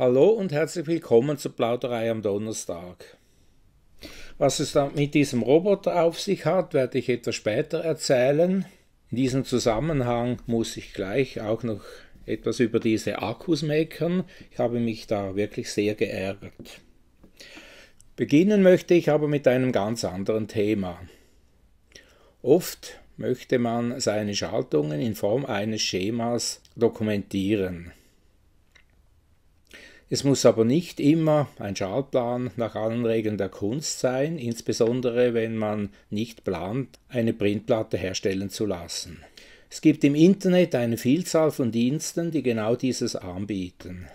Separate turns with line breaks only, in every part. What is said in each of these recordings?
Hallo und herzlich willkommen zur Plauderei am Donnerstag. Was es mit diesem Roboter auf sich hat, werde ich etwas später erzählen. In diesem Zusammenhang muss ich gleich auch noch etwas über diese Akkus meckern. Ich habe mich da wirklich sehr geärgert. Beginnen möchte ich aber mit einem ganz anderen Thema. Oft möchte man seine Schaltungen in Form eines Schemas dokumentieren. Es muss aber nicht immer ein Schaltplan nach allen Regeln der Kunst sein, insbesondere wenn man nicht plant, eine Printplatte herstellen zu lassen. Es gibt im Internet eine Vielzahl von Diensten, die genau dieses anbieten.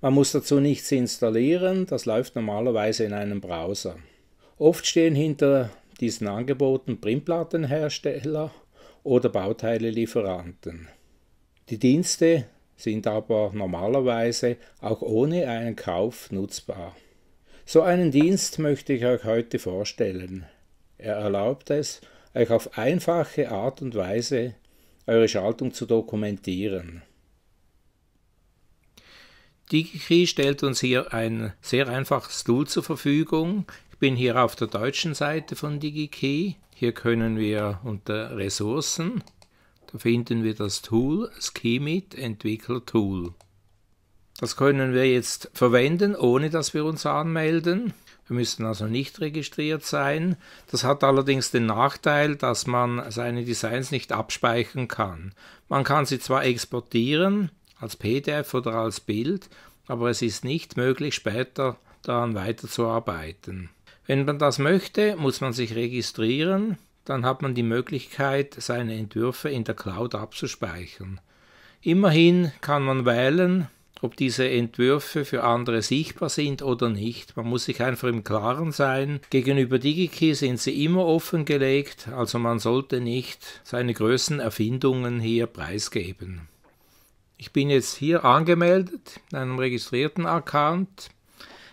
Man muss dazu nichts installieren, das läuft normalerweise in einem Browser. Oft stehen hinter diesen Angeboten Printplattenhersteller oder Bauteilelieferanten. Die Dienste sind aber normalerweise auch ohne einen Kauf nutzbar. So einen Dienst möchte ich euch heute vorstellen. Er erlaubt es, euch auf einfache Art und Weise eure Schaltung zu dokumentieren. DigiKey stellt uns hier ein sehr einfaches Tool zur Verfügung. Ich bin hier auf der deutschen Seite von DigiKey. Hier können wir unter Ressourcen finden wir das Tool, das Keymit Entwickler Tool. Das können wir jetzt verwenden, ohne dass wir uns anmelden. Wir müssen also nicht registriert sein. Das hat allerdings den Nachteil, dass man seine Designs nicht abspeichern kann. Man kann sie zwar exportieren, als PDF oder als Bild, aber es ist nicht möglich, später daran weiterzuarbeiten. Wenn man das möchte, muss man sich registrieren dann hat man die Möglichkeit, seine Entwürfe in der Cloud abzuspeichern. Immerhin kann man wählen, ob diese Entwürfe für andere sichtbar sind oder nicht. Man muss sich einfach im Klaren sein, gegenüber DigiKey sind sie immer offengelegt, also man sollte nicht seine größten Erfindungen hier preisgeben. Ich bin jetzt hier angemeldet in einem registrierten Account.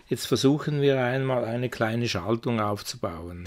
Jetzt versuchen wir einmal eine kleine Schaltung aufzubauen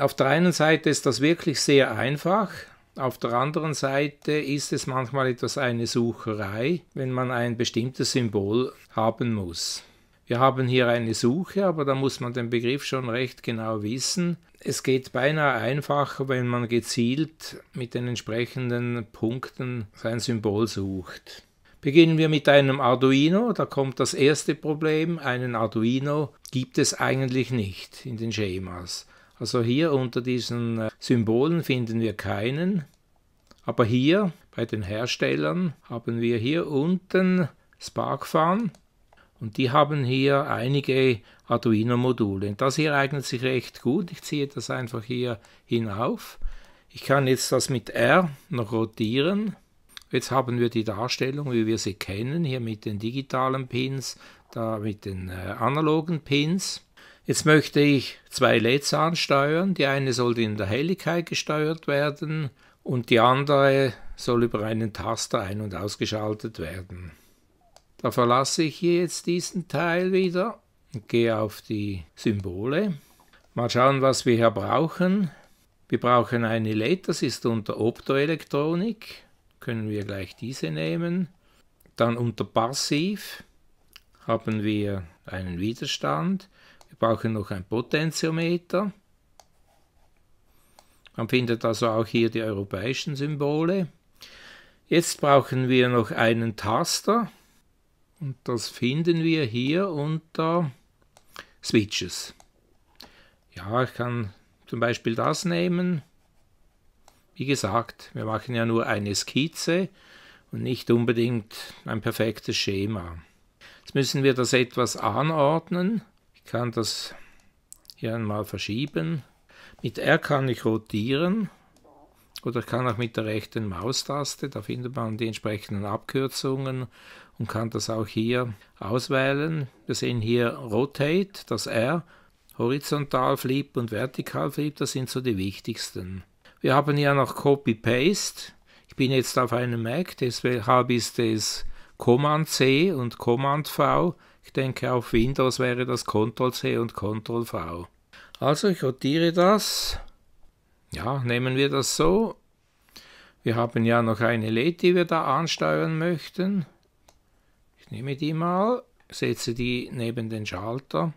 auf der einen Seite ist das wirklich sehr einfach, auf der anderen Seite ist es manchmal etwas eine Sucherei, wenn man ein bestimmtes Symbol haben muss. Wir haben hier eine Suche, aber da muss man den Begriff schon recht genau wissen. Es geht beinahe einfacher, wenn man gezielt mit den entsprechenden Punkten sein Symbol sucht. Beginnen wir mit einem Arduino, da kommt das erste Problem. Einen Arduino gibt es eigentlich nicht in den Schemas. Also hier unter diesen äh, Symbolen finden wir keinen. Aber hier bei den Herstellern haben wir hier unten Sparkfan und die haben hier einige Arduino-Module. das hier eignet sich recht gut. Ich ziehe das einfach hier hinauf. Ich kann jetzt das mit R noch rotieren. Jetzt haben wir die Darstellung, wie wir sie kennen, hier mit den digitalen Pins, da mit den äh, analogen Pins. Jetzt möchte ich zwei LEDs ansteuern. Die eine soll in der Helligkeit gesteuert werden und die andere soll über einen Taster ein- und ausgeschaltet werden. Da verlasse ich hier jetzt diesen Teil wieder und gehe auf die Symbole. Mal schauen, was wir hier brauchen. Wir brauchen eine LED, das ist unter Optoelektronik. Können wir gleich diese nehmen. Dann unter Passiv haben wir einen Widerstand brauchen noch ein Potentiometer. Man findet also auch hier die europäischen Symbole. Jetzt brauchen wir noch einen Taster und das finden wir hier unter Switches. Ja, ich kann zum Beispiel das nehmen. Wie gesagt, wir machen ja nur eine Skizze und nicht unbedingt ein perfektes Schema. Jetzt müssen wir das etwas anordnen ich kann das hier einmal verschieben. Mit R kann ich rotieren oder kann auch mit der rechten Maustaste, da findet man die entsprechenden Abkürzungen und kann das auch hier auswählen. Wir sehen hier Rotate, das R, Horizontal Flip und Vertikal Flip, das sind so die wichtigsten. Wir haben hier noch Copy-Paste. Ich bin jetzt auf einem Mac, deshalb ist es Command C und Command V. Ich denke, auf Windows wäre das Ctrl-C und Ctrl-V. Also ich rotiere das. Ja, nehmen wir das so. Wir haben ja noch eine LED, die wir da ansteuern möchten. Ich nehme die mal, setze die neben den Schalter,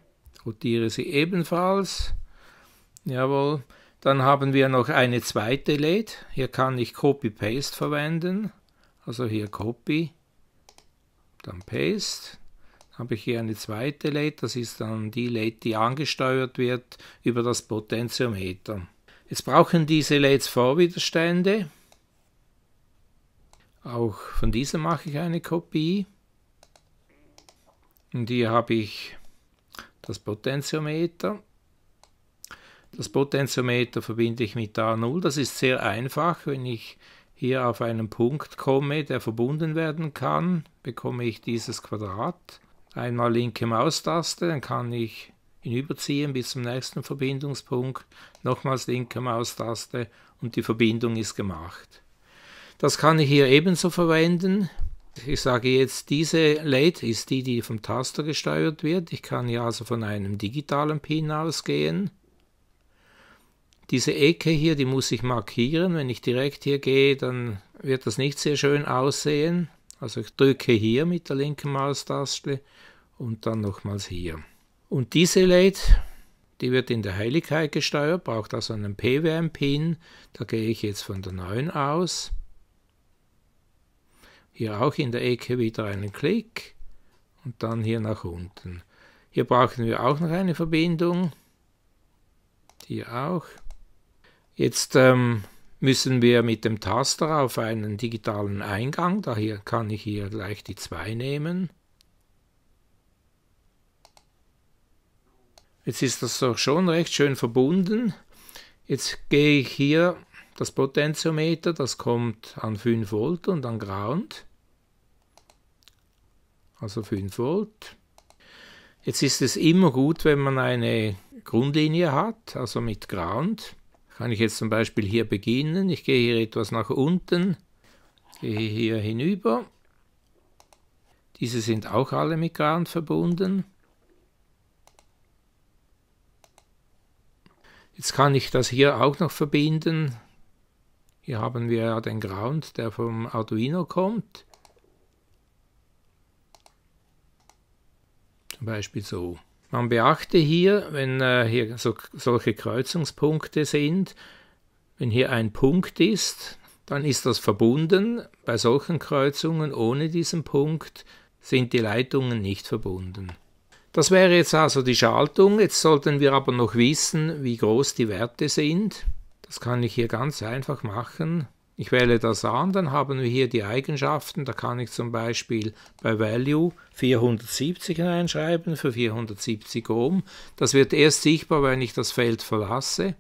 rotiere sie ebenfalls. Jawohl. Dann haben wir noch eine zweite LED. Hier kann ich Copy-Paste verwenden. Also hier Copy, dann Paste habe ich hier eine zweite LED, das ist dann die LED, die angesteuert wird über das Potentiometer. Jetzt brauchen diese LEDs Vorwiderstände. Auch von dieser mache ich eine Kopie. Und hier habe ich das Potentiometer. Das Potentiometer verbinde ich mit A0. Das ist sehr einfach. Wenn ich hier auf einen Punkt komme, der verbunden werden kann, bekomme ich dieses Quadrat. Einmal linke Maustaste, dann kann ich hinüberziehen bis zum nächsten Verbindungspunkt, nochmals linke Maustaste und die Verbindung ist gemacht. Das kann ich hier ebenso verwenden. Ich sage jetzt, diese LED ist die, die vom Taster gesteuert wird. Ich kann hier also von einem digitalen Pin ausgehen. Diese Ecke hier, die muss ich markieren. Wenn ich direkt hier gehe, dann wird das nicht sehr schön aussehen. Also ich drücke hier mit der linken Maustaste und dann nochmals hier. Und diese LED, die wird in der Heiligkeit gesteuert, braucht also einen PWM-Pin. Da gehe ich jetzt von der 9 aus. Hier auch in der Ecke wieder einen Klick und dann hier nach unten. Hier brauchen wir auch noch eine Verbindung. Hier auch. Jetzt ähm, müssen wir mit dem Taster auf einen digitalen Eingang, daher kann ich hier gleich die 2 nehmen. Jetzt ist das doch schon recht schön verbunden. Jetzt gehe ich hier das Potentiometer, das kommt an 5 Volt und an Ground. Also 5 Volt. Jetzt ist es immer gut, wenn man eine Grundlinie hat, also mit Ground. Kann ich jetzt zum Beispiel hier beginnen. Ich gehe hier etwas nach unten, gehe hier hinüber. Diese sind auch alle mit Garn verbunden. Jetzt kann ich das hier auch noch verbinden. Hier haben wir ja den Ground, der vom Arduino kommt. Zum Beispiel so. Man beachte hier, wenn äh, hier so, solche Kreuzungspunkte sind, wenn hier ein Punkt ist, dann ist das verbunden. Bei solchen Kreuzungen ohne diesen Punkt sind die Leitungen nicht verbunden. Das wäre jetzt also die Schaltung. Jetzt sollten wir aber noch wissen, wie groß die Werte sind. Das kann ich hier ganz einfach machen. Ich wähle das an, dann haben wir hier die Eigenschaften. Da kann ich zum Beispiel bei Value 470 hineinschreiben für 470 Ohm. Das wird erst sichtbar, wenn ich das Feld verlasse.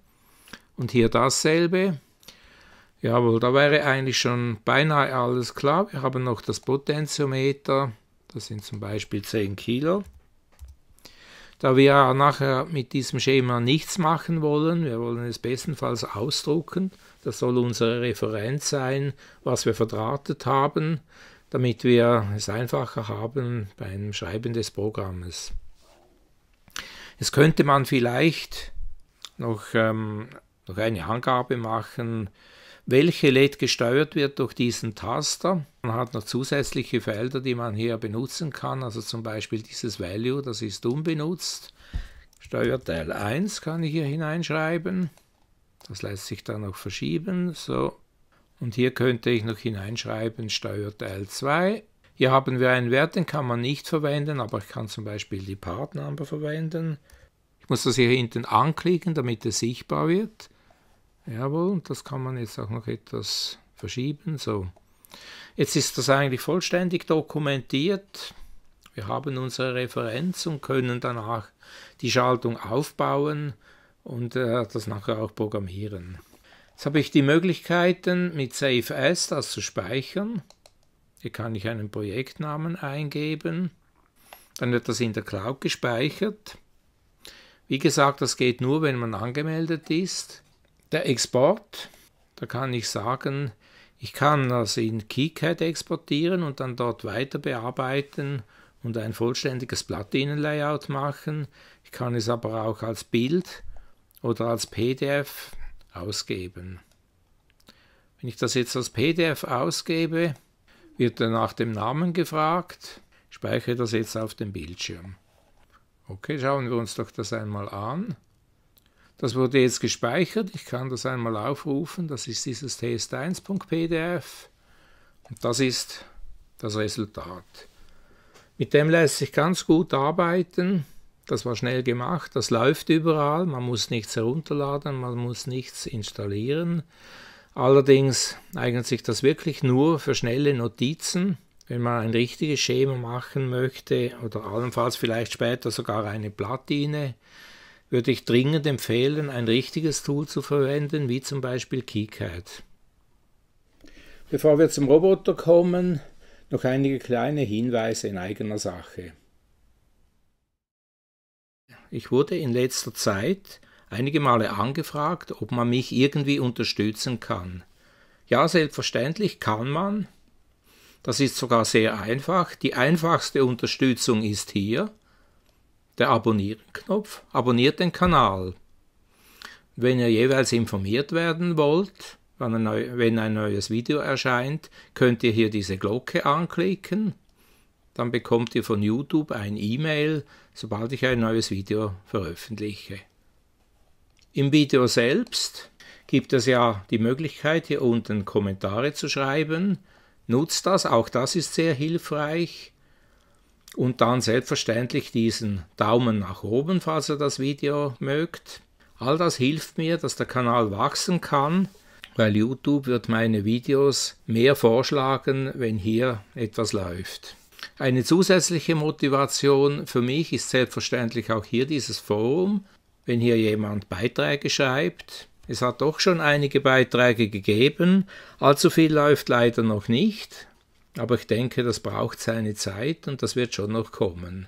Und hier dasselbe. Jawohl, da wäre eigentlich schon beinahe alles klar. Wir haben noch das Potentiometer. Das sind zum Beispiel 10 Kilo. Da wir nachher mit diesem Schema nichts machen wollen, wir wollen es bestenfalls ausdrucken, das soll unsere Referenz sein, was wir verdrahtet haben, damit wir es einfacher haben beim Schreiben des Programmes. Jetzt könnte man vielleicht noch, ähm, noch eine Angabe machen, welche LED gesteuert wird durch diesen Taster. Man hat noch zusätzliche Felder, die man hier benutzen kann, also zum Beispiel dieses Value, das ist unbenutzt. Steuerteil 1 kann ich hier hineinschreiben. Das lässt sich dann noch verschieben. So. Und hier könnte ich noch hineinschreiben Steuerteil 2. Hier haben wir einen Wert, den kann man nicht verwenden, aber ich kann zum Beispiel die Part Number verwenden. Ich muss das hier hinten anklicken, damit es sichtbar wird. Jawohl, und das kann man jetzt auch noch etwas verschieben. So. Jetzt ist das eigentlich vollständig dokumentiert. Wir haben unsere Referenz und können danach die Schaltung aufbauen und äh, das nachher auch programmieren. Jetzt habe ich die Möglichkeiten mit Save As das zu speichern. Hier kann ich einen Projektnamen eingeben. Dann wird das in der Cloud gespeichert. Wie gesagt, das geht nur, wenn man angemeldet ist. Der Export, da kann ich sagen, ich kann das in KiCad exportieren und dann dort weiter bearbeiten und ein vollständiges Platinenlayout machen. Ich kann es aber auch als Bild oder als PDF ausgeben. Wenn ich das jetzt als PDF ausgebe, wird dann nach dem Namen gefragt. Ich speichere das jetzt auf dem Bildschirm. Okay, schauen wir uns doch das einmal an. Das wurde jetzt gespeichert. Ich kann das einmal aufrufen. Das ist dieses test1.pdf. Und das ist das Resultat. Mit dem lässt sich ganz gut arbeiten. Das war schnell gemacht, das läuft überall, man muss nichts herunterladen, man muss nichts installieren. Allerdings eignet sich das wirklich nur für schnelle Notizen, wenn man ein richtiges Schema machen möchte oder allenfalls vielleicht später sogar eine Platine, würde ich dringend empfehlen, ein richtiges Tool zu verwenden, wie zum Beispiel KiCad. Bevor wir zum Roboter kommen, noch einige kleine Hinweise in eigener Sache ich wurde in letzter Zeit einige Male angefragt, ob man mich irgendwie unterstützen kann. Ja, selbstverständlich kann man. Das ist sogar sehr einfach. Die einfachste Unterstützung ist hier der Abonnieren-Knopf. Abonniert den Kanal. Wenn ihr jeweils informiert werden wollt, wenn ein neues Video erscheint, könnt ihr hier diese Glocke anklicken dann bekommt ihr von YouTube ein E-Mail, sobald ich ein neues Video veröffentliche. Im Video selbst gibt es ja die Möglichkeit, hier unten Kommentare zu schreiben. Nutzt das, auch das ist sehr hilfreich. Und dann selbstverständlich diesen Daumen nach oben, falls ihr das Video mögt. All das hilft mir, dass der Kanal wachsen kann, weil YouTube wird meine Videos mehr vorschlagen, wenn hier etwas läuft. Eine zusätzliche Motivation für mich ist selbstverständlich auch hier dieses Forum. Wenn hier jemand Beiträge schreibt, es hat doch schon einige Beiträge gegeben, allzu viel läuft leider noch nicht, aber ich denke, das braucht seine Zeit und das wird schon noch kommen.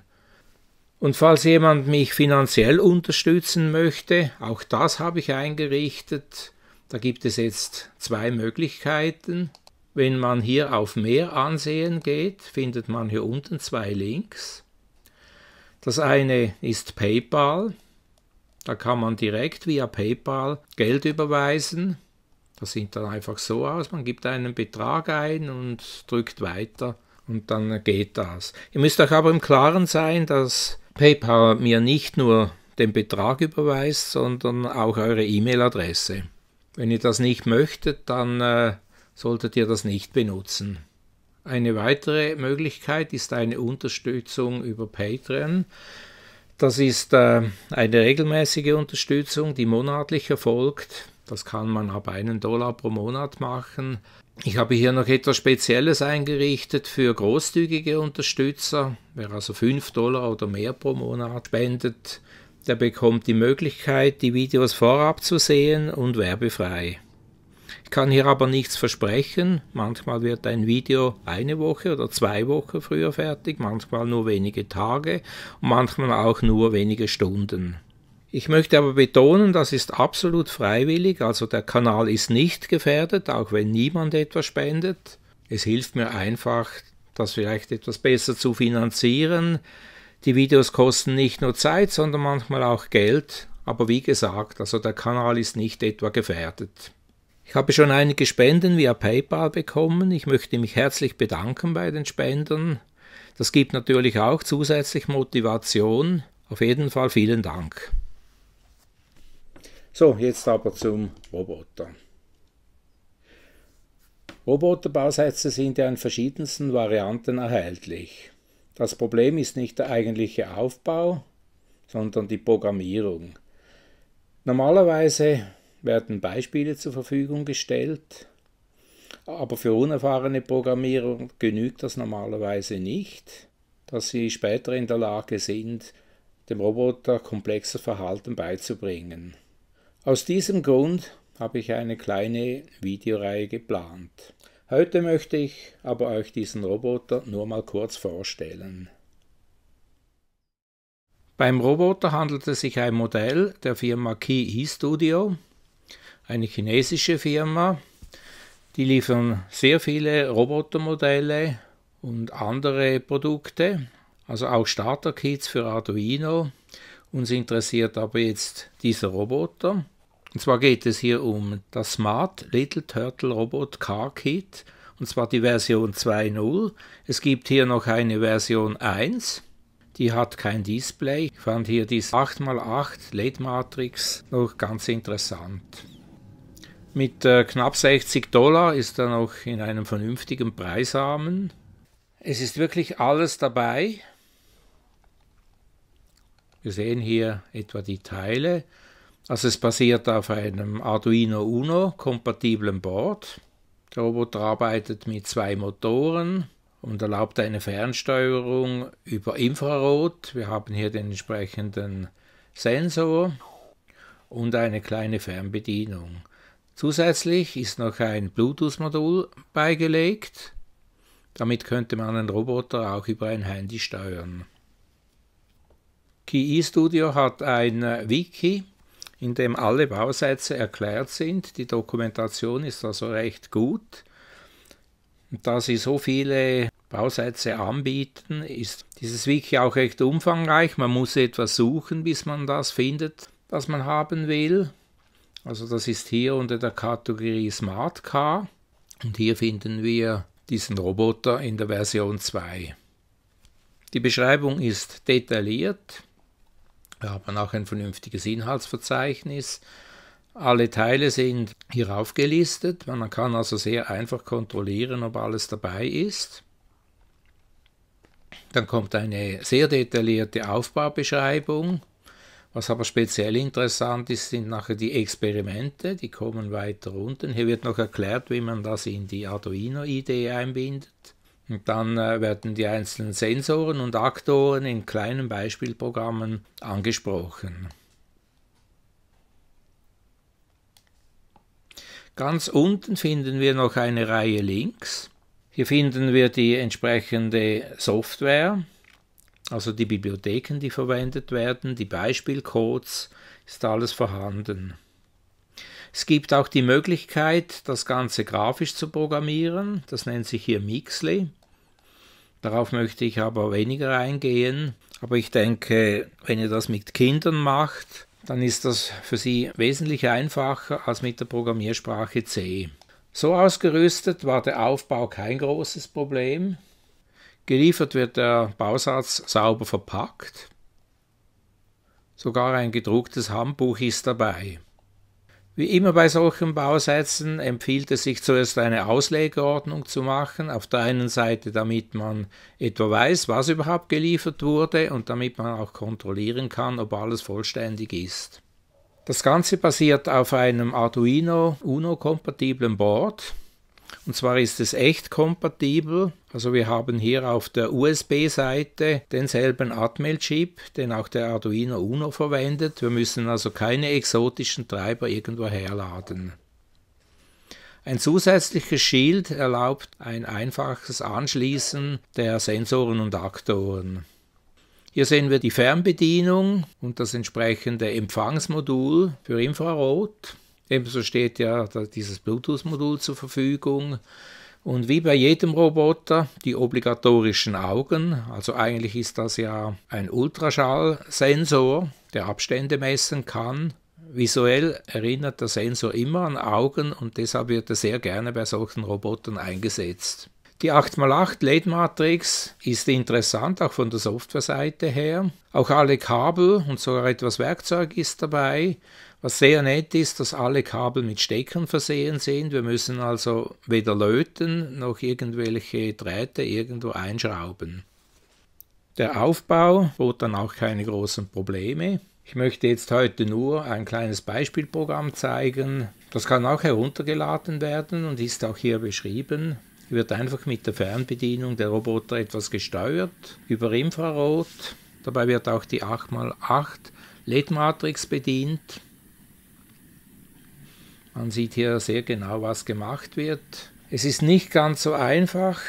Und falls jemand mich finanziell unterstützen möchte, auch das habe ich eingerichtet. Da gibt es jetzt zwei Möglichkeiten. Wenn man hier auf Mehr ansehen geht, findet man hier unten zwei Links. Das eine ist PayPal. Da kann man direkt via PayPal Geld überweisen. Das sieht dann einfach so aus. Man gibt einen Betrag ein und drückt weiter und dann geht das. Ihr müsst euch aber im Klaren sein, dass PayPal mir nicht nur den Betrag überweist, sondern auch eure E-Mail-Adresse. Wenn ihr das nicht möchtet, dann äh, solltet ihr das nicht benutzen. Eine weitere Möglichkeit ist eine Unterstützung über Patreon. Das ist äh, eine regelmäßige Unterstützung, die monatlich erfolgt. Das kann man ab einen Dollar pro Monat machen. Ich habe hier noch etwas Spezielles eingerichtet für großzügige Unterstützer. Wer also 5 Dollar oder mehr pro Monat spendet, der bekommt die Möglichkeit, die Videos vorab zu sehen und werbefrei. Ich kann hier aber nichts versprechen. Manchmal wird ein Video eine Woche oder zwei Wochen früher fertig, manchmal nur wenige Tage und manchmal auch nur wenige Stunden. Ich möchte aber betonen, das ist absolut freiwillig, also der Kanal ist nicht gefährdet, auch wenn niemand etwas spendet. Es hilft mir einfach, das vielleicht etwas besser zu finanzieren. Die Videos kosten nicht nur Zeit, sondern manchmal auch Geld. Aber wie gesagt, also der Kanal ist nicht etwa gefährdet. Ich habe schon einige Spenden via PayPal bekommen. Ich möchte mich herzlich bedanken bei den Spendern. Das gibt natürlich auch zusätzlich Motivation. Auf jeden Fall vielen Dank. So, jetzt aber zum Roboter. Roboterbausätze sind ja in verschiedensten Varianten erhältlich. Das Problem ist nicht der eigentliche Aufbau, sondern die Programmierung. Normalerweise werden Beispiele zur Verfügung gestellt, aber für unerfahrene Programmierer genügt das normalerweise nicht, dass sie später in der Lage sind, dem Roboter komplexes Verhalten beizubringen. Aus diesem Grund habe ich eine kleine Videoreihe geplant. Heute möchte ich aber euch diesen Roboter nur mal kurz vorstellen. Beim Roboter handelt es sich um ein Modell der Firma Key eStudio, eine chinesische Firma. Die liefern sehr viele Robotermodelle und andere Produkte, also auch Starterkits für Arduino. Uns interessiert aber jetzt dieser Roboter. Und zwar geht es hier um das Smart Little Turtle Robot Car Kit, und zwar die Version 2.0. Es gibt hier noch eine Version 1, die hat kein Display. Ich fand hier diese 8x8 LED-Matrix noch ganz interessant. Mit äh, knapp 60 Dollar ist er noch in einem vernünftigen Preisrahmen. Es ist wirklich alles dabei. Wir sehen hier etwa die Teile. Also es basiert auf einem Arduino Uno kompatiblen Board. Der Roboter arbeitet mit zwei Motoren und erlaubt eine Fernsteuerung über Infrarot. Wir haben hier den entsprechenden Sensor und eine kleine Fernbedienung. Zusätzlich ist noch ein Bluetooth-Modul beigelegt. Damit könnte man einen Roboter auch über ein Handy steuern. KI Studio hat ein äh, Wiki, in dem alle Bausätze erklärt sind. Die Dokumentation ist also recht gut. Da sie so viele Bausätze anbieten, ist dieses Wiki auch recht umfangreich. Man muss etwas suchen, bis man das findet, was man haben will. Also das ist hier unter der Kategorie Smart Car und hier finden wir diesen Roboter in der Version 2. Die Beschreibung ist detailliert. Wir haben auch ein vernünftiges Inhaltsverzeichnis. Alle Teile sind hier aufgelistet. Man kann also sehr einfach kontrollieren, ob alles dabei ist. Dann kommt eine sehr detaillierte Aufbaubeschreibung was aber speziell interessant ist, sind nachher die Experimente, die kommen weiter unten. Hier wird noch erklärt, wie man das in die Arduino-Idee einbindet. Und dann äh, werden die einzelnen Sensoren und Aktoren in kleinen Beispielprogrammen angesprochen. Ganz unten finden wir noch eine Reihe Links. Hier finden wir die entsprechende Software, also die Bibliotheken, die verwendet werden, die Beispielcodes, ist alles vorhanden. Es gibt auch die Möglichkeit, das Ganze grafisch zu programmieren. Das nennt sich hier Mixly. Darauf möchte ich aber weniger eingehen. Aber ich denke, wenn ihr das mit Kindern macht, dann ist das für sie wesentlich einfacher als mit der Programmiersprache C. So ausgerüstet war der Aufbau kein großes Problem. Geliefert wird der Bausatz sauber verpackt. Sogar ein gedrucktes Handbuch ist dabei. Wie immer bei solchen Bausätzen empfiehlt es sich zuerst eine Auslegeordnung zu machen, auf der einen Seite, damit man etwa weiß, was überhaupt geliefert wurde und damit man auch kontrollieren kann, ob alles vollständig ist. Das Ganze basiert auf einem Arduino Uno-kompatiblen Board, und zwar ist es echt kompatibel. Also wir haben hier auf der USB-Seite denselben Atmel-Chip, den auch der Arduino Uno verwendet. Wir müssen also keine exotischen Treiber irgendwo herladen. Ein zusätzliches Schild erlaubt ein einfaches Anschließen der Sensoren und Aktoren. Hier sehen wir die Fernbedienung und das entsprechende Empfangsmodul für Infrarot. Ebenso steht ja dieses Bluetooth-Modul zur Verfügung. Und wie bei jedem Roboter die obligatorischen Augen, also eigentlich ist das ja ein Ultraschallsensor, der Abstände messen kann. Visuell erinnert der Sensor immer an Augen und deshalb wird er sehr gerne bei solchen Robotern eingesetzt. Die 8x8 LED-Matrix ist interessant, auch von der Softwareseite her. Auch alle Kabel und sogar etwas Werkzeug ist dabei. Was sehr nett ist, dass alle Kabel mit Steckern versehen sind. Wir müssen also weder löten noch irgendwelche Drähte irgendwo einschrauben. Der Aufbau bot dann auch keine großen Probleme. Ich möchte jetzt heute nur ein kleines Beispielprogramm zeigen. Das kann auch heruntergeladen werden und ist auch hier beschrieben. Wird einfach mit der Fernbedienung der Roboter etwas gesteuert über Infrarot. Dabei wird auch die 8x8 LED-Matrix bedient. Man sieht hier sehr genau, was gemacht wird. Es ist nicht ganz so einfach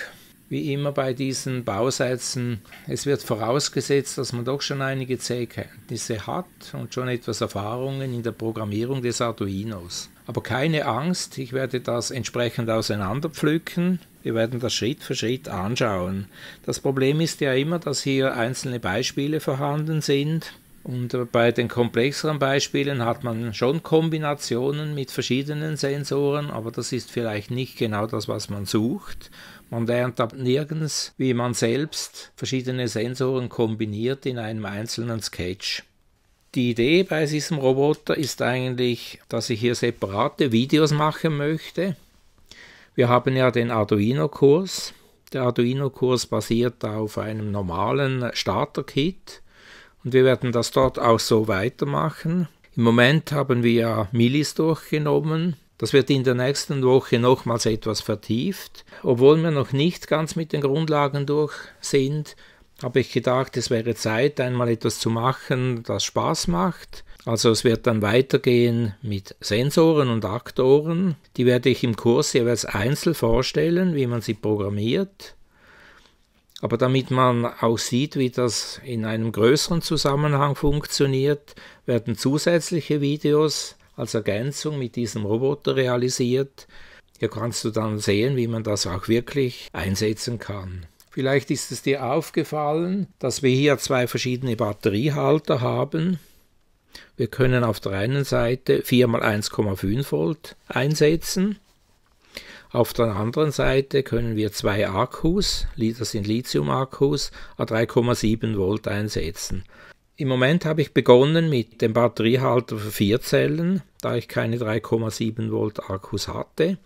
wie immer bei diesen Bausätzen. Es wird vorausgesetzt, dass man doch schon einige Zähkenntnisse hat und schon etwas Erfahrungen in der Programmierung des Arduinos. Aber keine Angst, ich werde das entsprechend auseinanderpflücken. Wir werden das Schritt für Schritt anschauen. Das Problem ist ja immer, dass hier einzelne Beispiele vorhanden sind und äh, bei den komplexeren Beispielen hat man schon Kombinationen mit verschiedenen Sensoren, aber das ist vielleicht nicht genau das, was man sucht. Man lernt ab nirgends, wie man selbst verschiedene Sensoren kombiniert in einem einzelnen Sketch. Die Idee bei diesem Roboter ist eigentlich, dass ich hier separate Videos machen möchte. Wir haben ja den Arduino-Kurs. Der Arduino-Kurs basiert auf einem normalen Starter-Kit und wir werden das dort auch so weitermachen. Im Moment haben wir ja Millis durchgenommen. Das wird in der nächsten Woche nochmals etwas vertieft. Obwohl wir noch nicht ganz mit den Grundlagen durch sind, habe ich gedacht, es wäre Zeit, einmal etwas zu machen, das Spaß macht. Also es wird dann weitergehen mit Sensoren und Aktoren. Die werde ich im Kurs jeweils einzeln vorstellen, wie man sie programmiert. Aber damit man auch sieht, wie das in einem größeren Zusammenhang funktioniert, werden zusätzliche Videos als Ergänzung mit diesem Roboter realisiert. Hier kannst du dann sehen, wie man das auch wirklich einsetzen kann. Vielleicht ist es dir aufgefallen, dass wir hier zwei verschiedene Batteriehalter haben. Wir können auf der einen Seite 4x1,5 Volt einsetzen auf der anderen Seite können wir zwei Akkus, das sind Lithium-Akkus, a 3,7 Volt einsetzen. Im Moment habe ich begonnen mit dem Batteriehalter für vier Zellen, da ich keine 3,7 Volt Akkus hatte.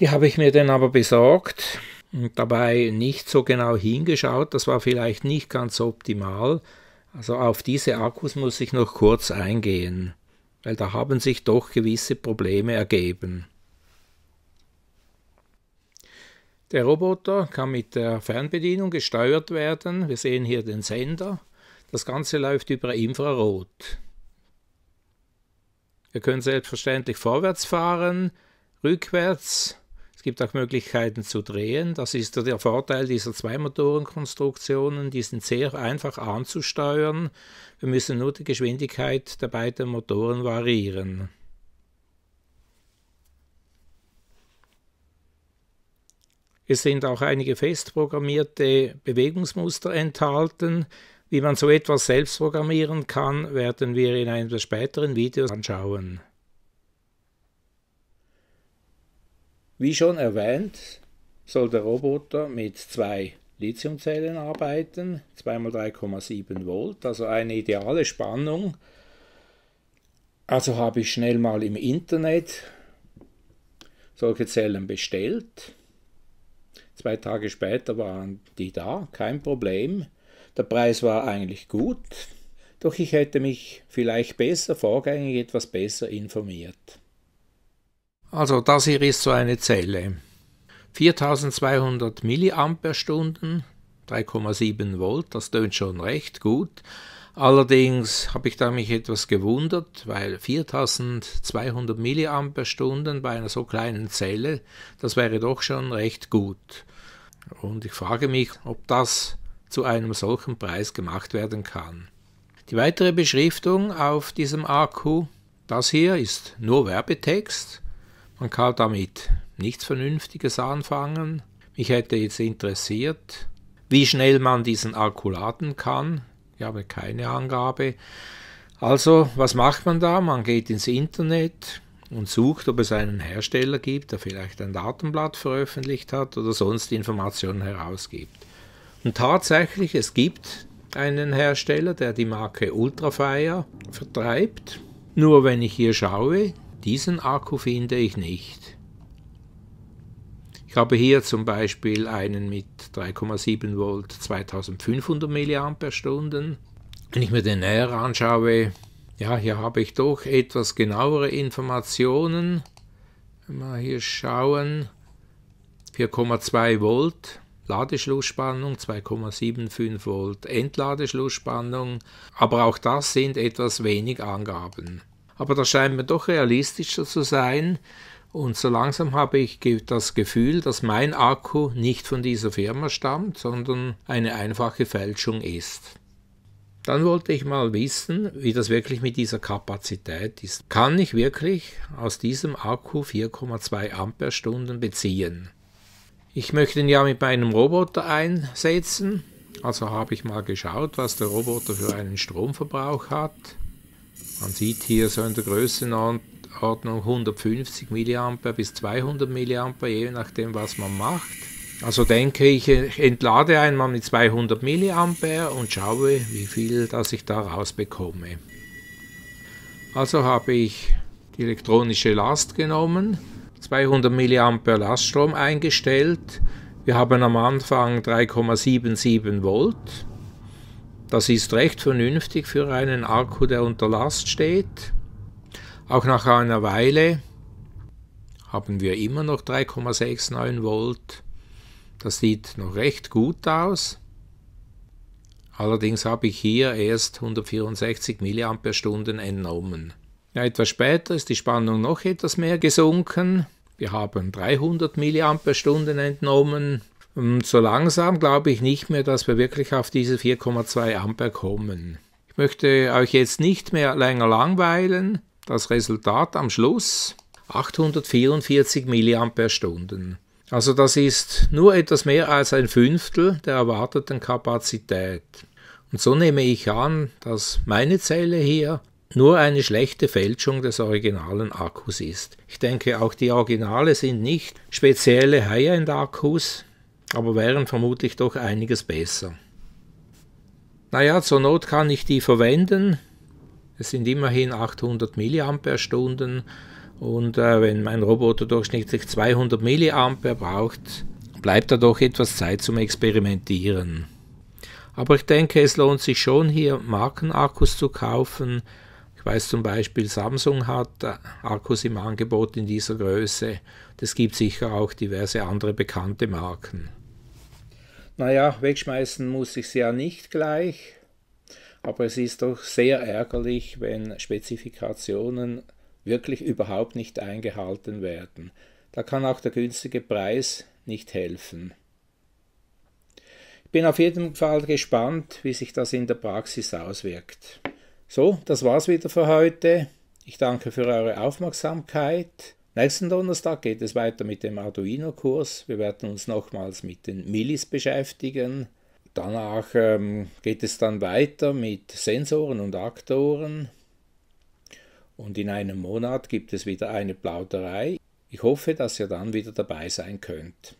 Die habe ich mir dann aber besorgt und dabei nicht so genau hingeschaut. Das war vielleicht nicht ganz optimal. Also auf diese Akkus muss ich noch kurz eingehen, weil da haben sich doch gewisse Probleme ergeben. Der Roboter kann mit der Fernbedienung gesteuert werden. Wir sehen hier den Sender. Das Ganze läuft über Infrarot. Wir können selbstverständlich vorwärts fahren, rückwärts. Es gibt auch Möglichkeiten zu drehen. Das ist der Vorteil dieser zwei Zweimotorenkonstruktionen. Die sind sehr einfach anzusteuern. Wir müssen nur die Geschwindigkeit der beiden Motoren variieren. Es sind auch einige festprogrammierte Bewegungsmuster enthalten. Wie man so etwas selbst programmieren kann, werden wir in einem der späteren Videos anschauen. Wie schon erwähnt, soll der Roboter mit zwei Lithiumzellen arbeiten, 2 x 3,7 Volt, also eine ideale Spannung. Also habe ich schnell mal im Internet solche Zellen bestellt. Zwei Tage später waren die da, kein Problem. Der Preis war eigentlich gut, doch ich hätte mich vielleicht besser vorgängig etwas besser informiert. Also das hier ist so eine Zelle. 4200 milliampere 3,7 Volt, das tönt schon recht gut. Allerdings habe ich da mich etwas gewundert, weil 4200 mAh bei einer so kleinen Zelle, das wäre doch schon recht gut. Und ich frage mich, ob das zu einem solchen Preis gemacht werden kann. Die weitere Beschriftung auf diesem Akku, das hier ist nur Werbetext. Man kann damit nichts Vernünftiges anfangen. Mich hätte jetzt interessiert, wie schnell man diesen Akku laden kann, ich habe keine Angabe. Also, was macht man da? Man geht ins Internet und sucht, ob es einen Hersteller gibt, der vielleicht ein Datenblatt veröffentlicht hat oder sonst Informationen herausgibt. Und tatsächlich, es gibt einen Hersteller, der die Marke Ultrafire vertreibt. Nur wenn ich hier schaue, diesen Akku finde ich nicht habe hier zum Beispiel einen mit 3,7 Volt 2500 mAh. Wenn ich mir den näher anschaue, ja, hier habe ich doch etwas genauere Informationen. Wenn wir hier schauen. 4,2 Volt Ladeschlussspannung, 2,75 Volt Entladeschlussspannung, aber auch das sind etwas wenig Angaben. Aber das scheint mir doch realistischer zu sein, und so langsam habe ich das Gefühl, dass mein Akku nicht von dieser Firma stammt, sondern eine einfache Fälschung ist. Dann wollte ich mal wissen, wie das wirklich mit dieser Kapazität ist. Kann ich wirklich aus diesem Akku 4,2 Amperestunden beziehen? Ich möchte ihn ja mit meinem Roboter einsetzen, also habe ich mal geschaut, was der Roboter für einen Stromverbrauch hat. Man sieht hier so in der Größenordnung Größenordnung 150 mA bis 200 mA, je nachdem, was man macht. Also denke ich, ich entlade einmal mit 200 mA und schaue, wie viel das ich da rausbekomme. Also habe ich die elektronische Last genommen, 200 mA Laststrom eingestellt. Wir haben am Anfang 3,77 Volt. Das ist recht vernünftig für einen Akku, der unter Last steht. Auch nach einer Weile haben wir immer noch 3,69 Volt. Das sieht noch recht gut aus. Allerdings habe ich hier erst 164 mAh entnommen. Ja, etwas später ist die Spannung noch etwas mehr gesunken. Wir haben 300 mAh entnommen. Und hm, so langsam glaube ich nicht mehr, dass wir wirklich auf diese 4,2 Ampere kommen. Ich möchte euch jetzt nicht mehr länger langweilen. Das Resultat am Schluss 844 mAh. Also das ist nur etwas mehr als ein Fünftel der erwarteten Kapazität. Und so nehme ich an, dass meine Zelle hier nur eine schlechte Fälschung des originalen Akkus ist. Ich denke, auch die Originale sind nicht spezielle High-End-Akkus, aber wären vermutlich doch einiges besser. Naja, zur Not kann ich die verwenden, es sind immerhin 800 mA. Und äh, wenn mein Roboter durchschnittlich 200 mA braucht, bleibt da doch etwas Zeit zum Experimentieren. Aber ich denke, es lohnt sich schon hier Markenakkus zu kaufen. Ich weiß zum Beispiel, Samsung hat äh, Akkus im Angebot in dieser Größe. Es gibt sicher auch diverse andere bekannte Marken. Naja, wegschmeißen muss ich sie ja nicht gleich. Aber es ist doch sehr ärgerlich, wenn Spezifikationen wirklich überhaupt nicht eingehalten werden. Da kann auch der günstige Preis nicht helfen. Ich bin auf jeden Fall gespannt, wie sich das in der Praxis auswirkt. So, das war's wieder für heute. Ich danke für eure Aufmerksamkeit. Nächsten Donnerstag geht es weiter mit dem Arduino-Kurs. Wir werden uns nochmals mit den Millis beschäftigen. Danach ähm, geht es dann weiter mit Sensoren und Aktoren. Und in einem Monat gibt es wieder eine Plauderei. Ich hoffe, dass ihr dann wieder dabei sein könnt.